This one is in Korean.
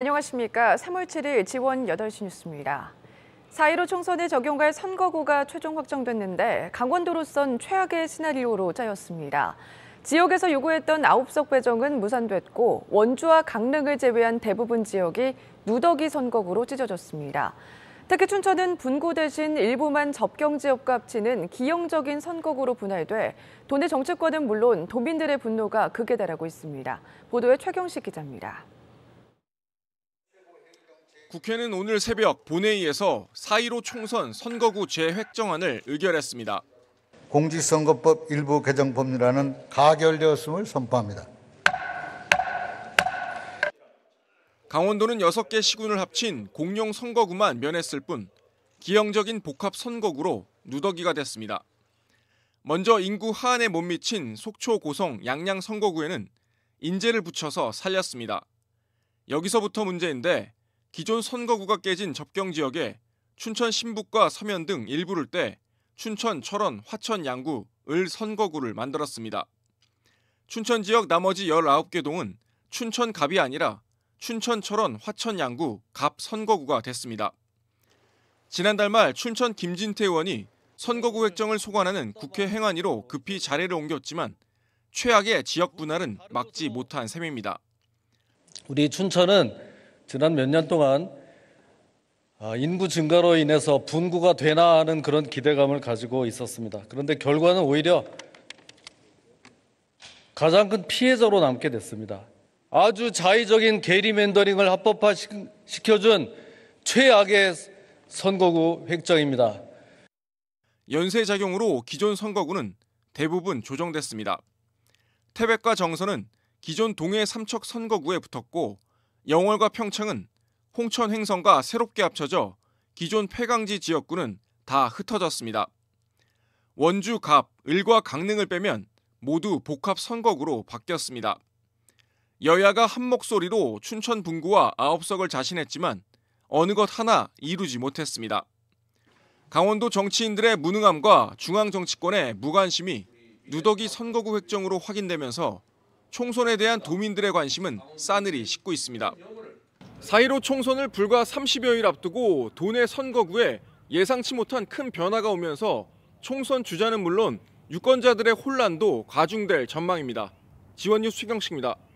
안녕하십니까. 3월 7일 지원 8시 뉴스입니다. 4.15 총선에 적용할 선거구가 최종 확정됐는데 강원도로선 최악의 시나리오로 짜였습니다. 지역에서 요구했던 9석 배정은 무산됐고 원주와 강릉을 제외한 대부분 지역이 누더기 선거구로 찢어졌습니다. 특히 춘천은 분구 대신 일부만 접경 지역과 합치는 기형적인 선거구로 분할돼 도내 정치권은 물론 도민들의 분노가 극에 달하고 있습니다. 보도에 최경식 기자입니다. 국회는 오늘 새벽 본회의에서 4.15 총선 선거구 재획정안을 의결했습니다. 공직선거법 일부 개정 법률안은 가결되었음을 선포합니다. 강원도는 6개 시군을 합친 공룡 선거구만 면했을 뿐 기형적인 복합 선거구로 누더기가 됐습니다. 먼저 인구 하한에 못 미친 속초 고성 양양 선거구에는 인재를 붙여서 살렸습니다. 여기서부터 문제인데 기존 선거구가 깨진 접경 지역에 춘천 신북과 서면 등 일부를 떼 춘천, 철원, 화천, 양구, 을 선거구를 만들었습니다. 춘천 지역 나머지 19개 동은 춘천갑이 아니라 춘천, 철원, 화천, 양구, 갑 선거구가 됐습니다. 지난달 말 춘천 김진태 의원이 선거구 획정을 소관하는 국회 행안위로 급히 자리를 옮겼지만 최악의 지역 분할은 막지 못한 셈입니다. 우리 춘천은 지난 몇 년 동안 아, 인구 증가로 인해서 분구가 되나 하는 그런 기대감을 가지고 있었습니다. 그런데 결과는 오히려 가장 큰 피해자로 남게 됐습니다. 아주 자의적인 게리맨더링을 합법화시켜준 최악의 선거구 획정입니다. 연쇄 작용으로 기존 선거구는 대부분 조정됐습니다. 태백과 정선은 기존 동해 삼척 선거구에 붙었고 영월과 평창은 홍천 행성과 새롭게 합쳐져 기존 폐강지 지역구는 다 흩어졌습니다. 원주, 갑, 을과 강릉을 빼면 모두 복합 선거구로 바뀌었습니다. 여야가 한 목소리로 춘천 분구와 아홉석을 자신했지만 어느 것 하나 이루지 못했습니다. 강원도 정치인들의 무능함과 중앙 정치권의 무관심이 누더기 선거구 획정으로 확인되면서 총선에 대한 도민들의 관심은 싸늘히 식고 있습니다. 4.15 총선을 불과 30여일 앞두고 도내 선거구에 예상치 못한 큰 변화가 오면서 총선 주자는 물론 유권자들의 혼란도 가중될 전망입니다. 지원뉴스 최경식입니다.